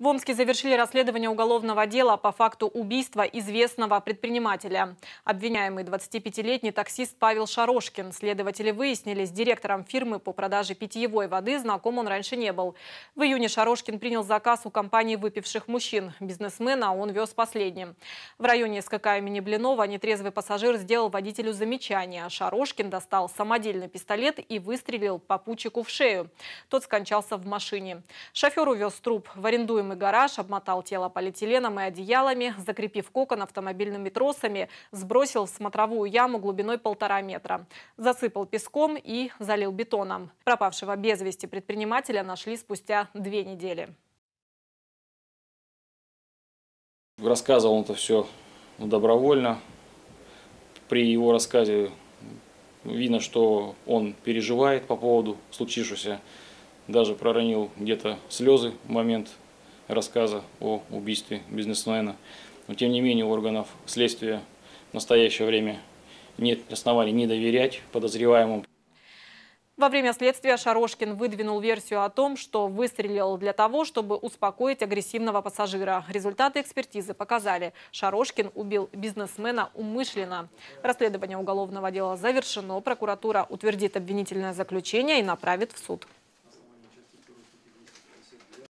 В Омске завершили расследование уголовного дела по факту убийства известного предпринимателя. Обвиняемый 25-летний таксист Павел Шарошкин. Следователи выяснили, с директором фирмы по продаже питьевой воды знаком он раньше не был. В июне Шарошкин принял заказ у компании выпивших мужчин. Бизнесмена он вез последним. В районе СКК имени Блинова нетрезвый пассажир сделал водителю замечание. Шарошкин достал самодельный пистолет и выстрелил попутчику в шею. Тот скончался в машине. Шофер увез труп в арендуемый подъемный гараж, обмотал тело полиэтиленом и одеялами, закрепив кокон автомобильными тросами, сбросил в смотровую яму глубиной полтора метра, засыпал песком и залил бетоном. Пропавшего без вести предпринимателя нашли спустя две недели. Рассказывал он это все ну, добровольно. При его рассказе видно, что он переживает по поводу случившегося. Даже проронил где-то слезы в момент рассказа о убийстве бизнесмена. Но тем не менее органов следствия в настоящее время нет оснований не доверять подозреваемому. Во время следствия Шарошкин выдвинул версию о том, что выстрелил для того, чтобы успокоить агрессивного пассажира. Результаты экспертизы показали, Шарошкин убил бизнесмена умышленно. Расследование уголовного дела завершено. Прокуратура утвердит обвинительное заключение и направит в суд.